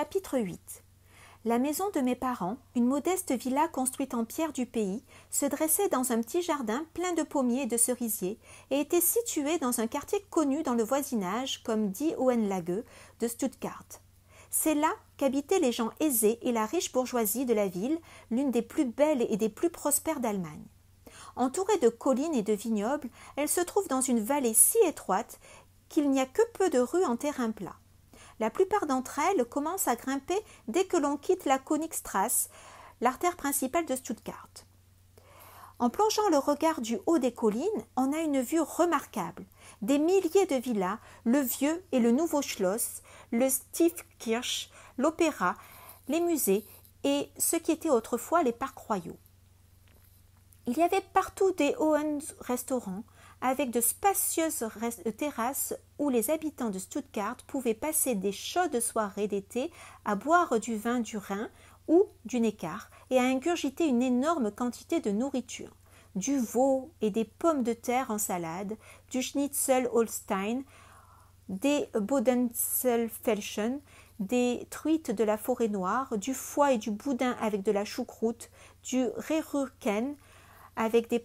Chapitre 8 La maison de mes parents, une modeste villa construite en pierre du pays, se dressait dans un petit jardin plein de pommiers et de cerisiers et était située dans un quartier connu dans le voisinage comme dit Hohenlage de Stuttgart. C'est là qu'habitaient les gens aisés et la riche bourgeoisie de la ville, l'une des plus belles et des plus prospères d'Allemagne. Entourée de collines et de vignobles, elle se trouve dans une vallée si étroite qu'il n'y a que peu de rues en terrain plat. La plupart d'entre elles commencent à grimper dès que l'on quitte la Königstrasse, l'artère principale de Stuttgart. En plongeant le regard du haut des collines, on a une vue remarquable. Des milliers de villas, le vieux et le nouveau Schloss, le Stiefkirch, l'opéra, les musées et ce qui était autrefois les parcs royaux. Il y avait partout des Hohen restaurants, avec de spacieuses euh, terrasses où les habitants de Stuttgart pouvaient passer des chaudes soirées d'été à boire du vin du Rhin ou du Neckar et à ingurgiter une énorme quantité de nourriture du veau et des pommes de terre en salade, du schnitzel Holstein, des Bodenzelfelschen, des truites de la forêt noire, du foie et du boudin avec de la choucroute, du Rerurken avec des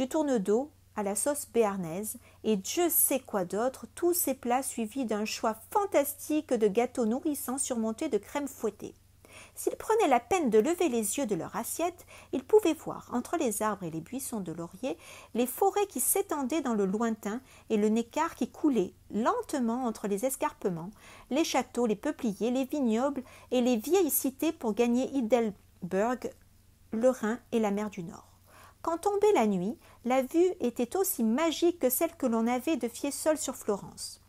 du tourne d'eau à la sauce béarnaise et Dieu sait quoi d'autre, tous ces plats suivis d'un choix fantastique de gâteaux nourrissants surmontés de crème fouettée. S'ils prenaient la peine de lever les yeux de leur assiette, ils pouvaient voir, entre les arbres et les buissons de laurier, les forêts qui s'étendaient dans le lointain et le nécar qui coulait lentement entre les escarpements, les châteaux, les peupliers, les vignobles et les vieilles cités pour gagner Heidelberg, le Rhin et la mer du Nord. Quand tombait la nuit, la vue était aussi magique que celle que l'on avait de Fiesole sur Florence.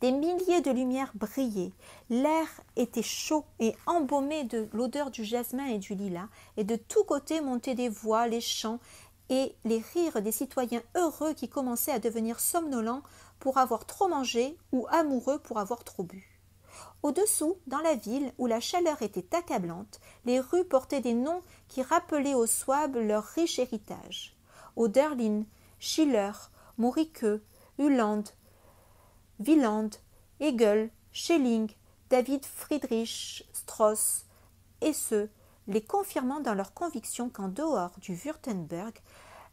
Des milliers de lumières brillaient, l'air était chaud et embaumé de l'odeur du jasmin et du lilas, et de tous côtés montaient des voix, les chants et les rires des citoyens heureux qui commençaient à devenir somnolents pour avoir trop mangé ou amoureux pour avoir trop bu. Au-dessous, dans la ville, où la chaleur était accablante, les rues portaient des noms qui rappelaient aux Swabs leur riche héritage. Oderlin, Schiller, Moricke, Huland, Wieland, Hegel, Schelling, David Friedrich, Strauss, et ceux les confirmant dans leur conviction qu'en dehors du Württemberg,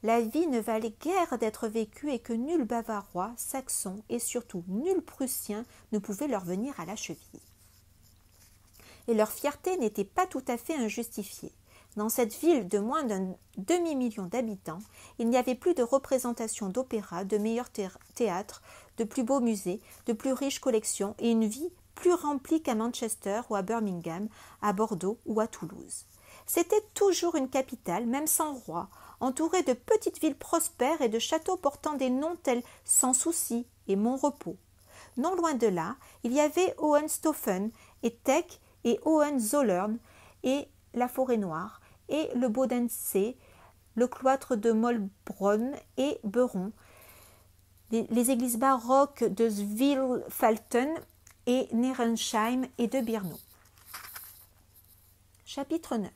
la vie ne valait guère d'être vécue et que nul bavarois, saxon et surtout nul prussien ne pouvait leur venir à la cheville. Et leur fierté n'était pas tout à fait injustifiée. Dans cette ville de moins d'un demi-million d'habitants, il n'y avait plus de représentation d'opéra, de meilleurs théâtres, de plus beaux musées, de plus riches collections et une vie plus rempli qu'à Manchester ou à Birmingham, à Bordeaux ou à Toulouse. C'était toujours une capitale, même sans roi, entourée de petites villes prospères et de châteaux portant des noms tels Sans Souci et Mon Repos. Non loin de là, il y avait Hohenstaufen et Teck et Hohenzollern et la Forêt Noire et le Bodensee, le cloître de Molbronn et Beron, les, églises baroques de Zwilfalten et et de Birnau. Chapitre 9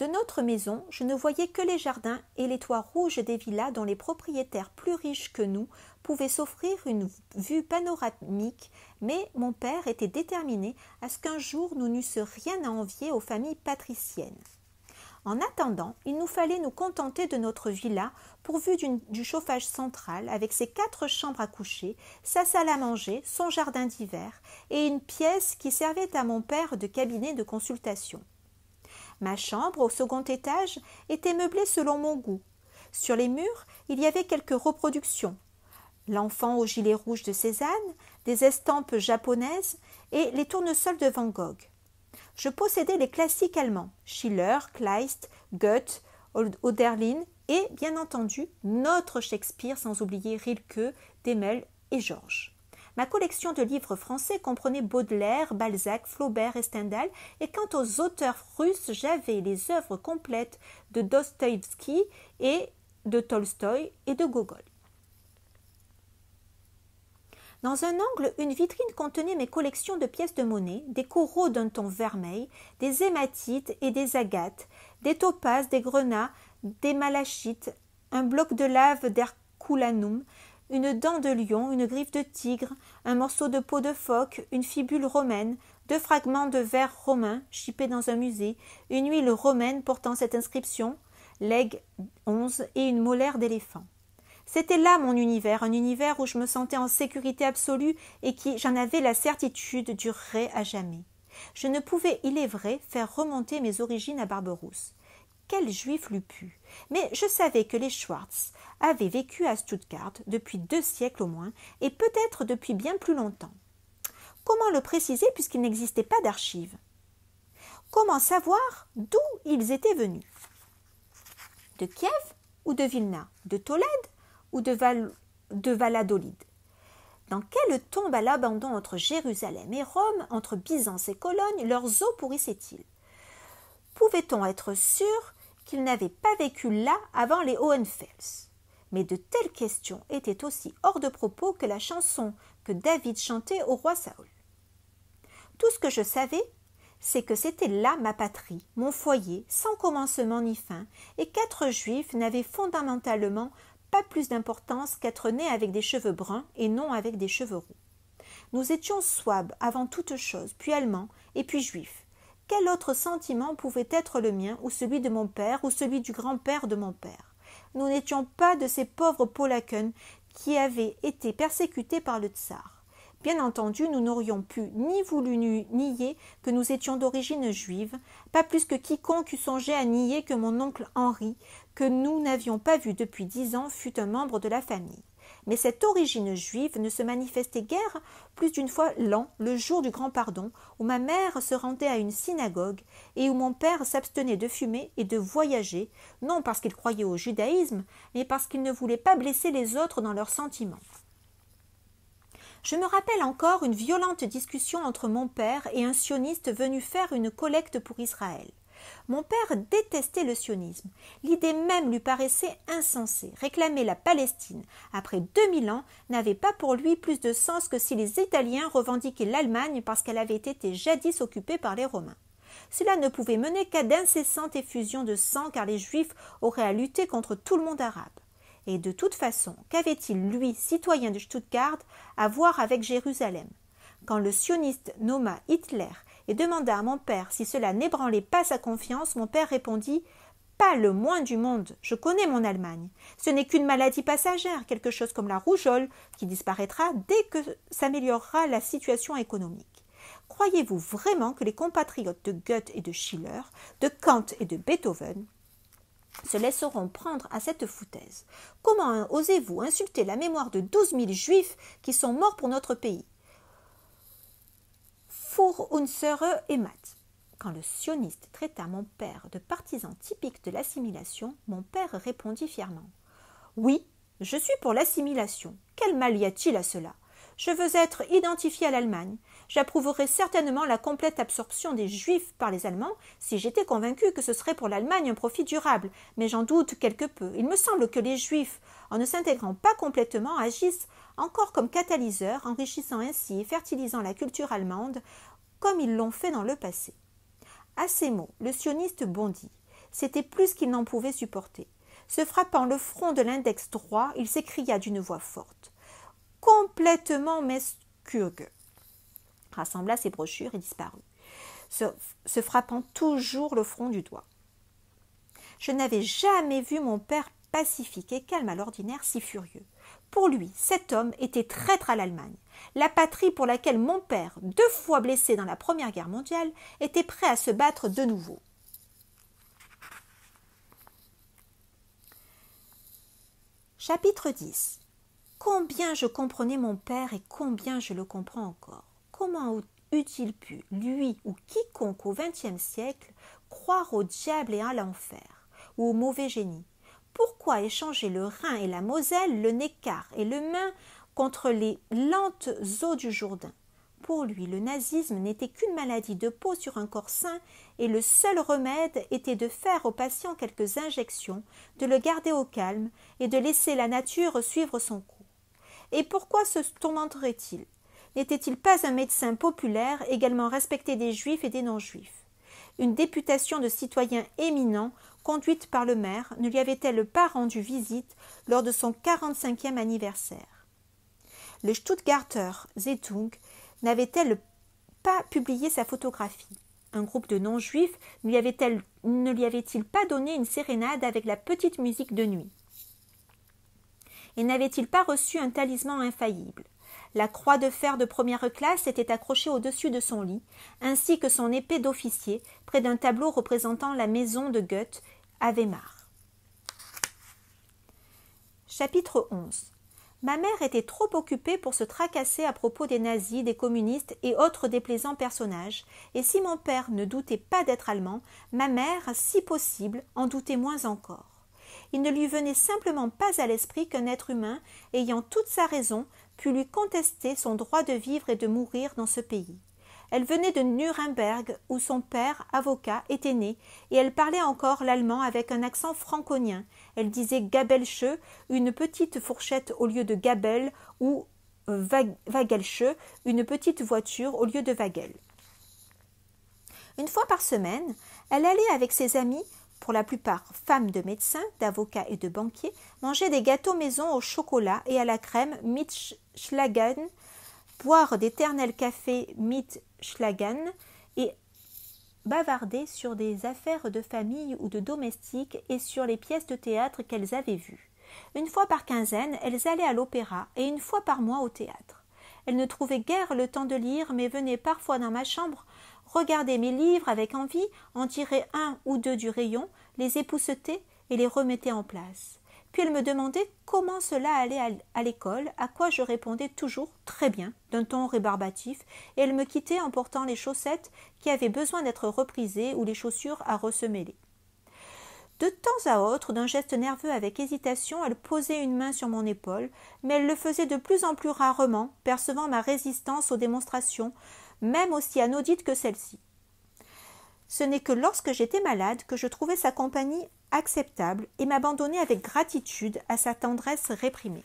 De notre maison, je ne voyais que les jardins et les toits rouges des villas dont les propriétaires plus riches que nous pouvaient s'offrir une vue panoramique, mais mon père était déterminé à ce qu'un jour nous n'eussions rien à envier aux familles patriciennes. En attendant, il nous fallait nous contenter de notre villa pourvue du chauffage central avec ses quatre chambres à coucher, sa salle à manger, son jardin d'hiver et une pièce qui servait à mon père de cabinet de consultation. Ma chambre, au second étage, était meublée selon mon goût. Sur les murs, il y avait quelques reproductions. L'enfant au gilet rouge de Cézanne, des estampes japonaises et les tournesols de Van Gogh je possédais les classiques allemands Schiller, Kleist, Goethe, Oderlin et, bien entendu, notre Shakespeare, sans oublier Rilke, Demel et Georges. Ma collection de livres français comprenait Baudelaire, Balzac, Flaubert et Stendhal, et quant aux auteurs russes, j'avais les œuvres complètes de Dostoïevski et de Tolstoï et de Gogol. Dans un angle, une vitrine contenait mes collections de pièces de monnaie, des coraux d'un ton vermeil, des hématites et des agates, des topazes, des grenats, des malachites, un bloc de lave d'Herculanum, une dent de lion, une griffe de tigre, un morceau de peau de phoque, une fibule romaine, deux fragments de verre romain chippés dans un musée, une huile romaine portant cette inscription, leg 11 et une molaire d'éléphant. C'était là mon univers, un univers où je me sentais en sécurité absolue et qui, j'en avais la certitude, durerait à jamais. Je ne pouvais, il est vrai, faire remonter mes origines à Barberousse. Quel juif l'eût pu Mais je savais que les Schwartz avaient vécu à Stuttgart depuis deux siècles au moins, et peut-être depuis bien plus longtemps. Comment le préciser puisqu'il n'existait pas d'archives Comment savoir d'où ils étaient venus De Kiev ou de Vilna De Tolède ou de, Val de Valladolid. Dans quelle tombe à l'abandon entre Jérusalem et Rome, entre Byzance et Cologne, leurs eaux pourrissaient-ils Pouvait-on être sûr qu'ils n'avaient pas vécu là avant les Hohenfels Mais de telles questions étaient aussi hors de propos que la chanson que David chantait au roi Saul. Tout ce que je savais, c'est que c'était là ma patrie, mon foyer, sans commencement ni fin, et quatre Juifs n'avaient fondamentalement pas plus d'importance qu'être né avec des cheveux bruns et non avec des cheveux roux. Nous étions Swabes avant toute chose, puis Allemands, et puis Juifs. Quel autre sentiment pouvait être le mien, ou celui de mon père, ou celui du grand-père de mon père Nous n'étions pas de ces pauvres Polaken qui avaient été persécutés par le tsar. Bien entendu, nous n'aurions pu ni voulu nier que nous étions d'origine juive, pas plus que quiconque eût songé à nier que mon oncle Henri, que nous n'avions pas vu depuis dix ans, fût un membre de la famille. Mais cette origine juive ne se manifestait guère plus d'une fois l'an, le jour du grand pardon, où ma mère se rendait à une synagogue et où mon père s'abstenait de fumer et de voyager, non parce qu'il croyait au judaïsme, mais parce qu'il ne voulait pas blesser les autres dans leurs sentiments. Je me rappelle encore une violente discussion entre mon père et un sioniste venu faire une collecte pour Israël. Mon père détestait le sionisme. L'idée même lui paraissait insensée. Réclamer la Palestine après 2000 ans n'avait pas pour lui plus de sens que si les Italiens revendiquaient l'Allemagne parce qu'elle avait été jadis occupée par les Romains. Cela ne pouvait mener qu'à d'incessantes effusions de sang car les Juifs auraient à lutter contre tout le monde arabe. Et de toute façon, qu'avait-il, lui, citoyen de Stuttgart, à voir avec Jérusalem Quand le sioniste nomma Hitler et demanda à mon père si cela n'ébranlait pas sa confiance, mon père répondit Pas le moins du monde, je connais mon Allemagne. Ce n'est qu'une maladie passagère, quelque chose comme la rougeole, qui disparaîtra dès que s'améliorera la situation économique. Croyez-vous vraiment que les compatriotes de Goethe et de Schiller, de Kant et de Beethoven se laisseront prendre à cette foutaise. Comment osez-vous insulter la mémoire de douze mille juifs qui sont morts pour notre pays Fur unsere mat Quand le sioniste traita mon père de partisan typique de l'assimilation, mon père répondit fièrement Oui, je suis pour l'assimilation. Quel mal y a-t-il à cela Je veux être identifié à l'Allemagne J'approuverais certainement la complète absorption des Juifs par les Allemands si j'étais convaincu que ce serait pour l'Allemagne un profit durable, mais j'en doute quelque peu. Il me semble que les Juifs, en ne s'intégrant pas complètement, agissent encore comme catalyseurs, enrichissant ainsi et fertilisant la culture allemande, comme ils l'ont fait dans le passé. À ces mots, le sioniste bondit. C'était plus qu'il n'en pouvait supporter. Se frappant le front de l'index droit, il s'écria d'une voix forte. Complètement mescurgue rassembla ses brochures et disparut, se, frappant toujours le front du doigt. Je n'avais jamais vu mon père pacifique et calme à l'ordinaire si furieux. Pour lui, cet homme était traître à l'Allemagne, la patrie pour laquelle mon père, deux fois blessé dans la Première Guerre mondiale, était prêt à se battre de nouveau. Chapitre 10 Combien je comprenais mon père et combien je le comprends encore comment eût-il pu, lui ou quiconque au XXe siècle, croire au diable et à l'enfer, ou au mauvais génie Pourquoi échanger le Rhin et la Moselle, le Neckar et le Main contre les lentes eaux du Jourdain Pour lui, le nazisme n'était qu'une maladie de peau sur un corps sain, et le seul remède était de faire au patient quelques injections, de le garder au calme et de laisser la nature suivre son cours. Et pourquoi se tourmenterait-il n'était-il pas un médecin populaire également respecté des juifs et des non-juifs Une députation de citoyens éminents, conduite par le maire, ne lui avait-elle pas rendu visite lors de son 45e anniversaire Le Stuttgarter Zeitung n'avait-elle pas publié sa photographie un groupe de non-juifs ne lui avait-il pas donné une sérénade avec la petite musique de nuit Et n'avait-il pas reçu un talisman infaillible la croix de fer de première classe était accrochée au-dessus de son lit, ainsi que son épée d'officier, près d'un tableau représentant la maison de Goethe à Weimar. Chapitre 11 Ma mère était trop occupée pour se tracasser à propos des nazis, des communistes et autres déplaisants personnages, et si mon père ne doutait pas d'être allemand, ma mère, si possible, en doutait moins encore il ne lui venait simplement pas à l'esprit qu'un être humain, ayant toute sa raison, pût lui contester son droit de vivre et de mourir dans ce pays. Elle venait de Nuremberg, où son père, avocat, était né, et elle parlait encore l'allemand avec un accent franconien. Elle disait Gabelche, une petite fourchette au lieu de Gabel, ou Wagelche, une petite voiture au lieu de Wagel. Une fois par semaine, elle allait avec ses amis pour la plupart femmes de médecins, d'avocats et de banquiers, mangeaient des gâteaux maison au chocolat et à la crème Mitschlagen, boire d'éternels cafés Schlagen et bavarder sur des affaires de famille ou de domestiques et sur les pièces de théâtre qu'elles avaient vues. Une fois par quinzaine, elles allaient à l'opéra et une fois par mois au théâtre. Elles ne trouvaient guère le temps de lire, mais venaient parfois dans ma chambre Regardait mes livres avec envie, en tirait un ou deux du rayon, les époussetait et les remettait en place. Puis elle me demandait comment cela allait à l'école, à quoi je répondais toujours très bien, d'un ton rébarbatif, et elle me quittait en portant les chaussettes qui avaient besoin d'être reprisées ou les chaussures à ressemeler. De temps à autre, d'un geste nerveux avec hésitation, elle posait une main sur mon épaule, mais elle le faisait de plus en plus rarement, percevant ma résistance aux démonstrations, même aussi anodite que celle-ci. Ce n'est que lorsque j'étais malade que je trouvais sa compagnie acceptable et m'abandonnais avec gratitude à sa tendresse réprimée.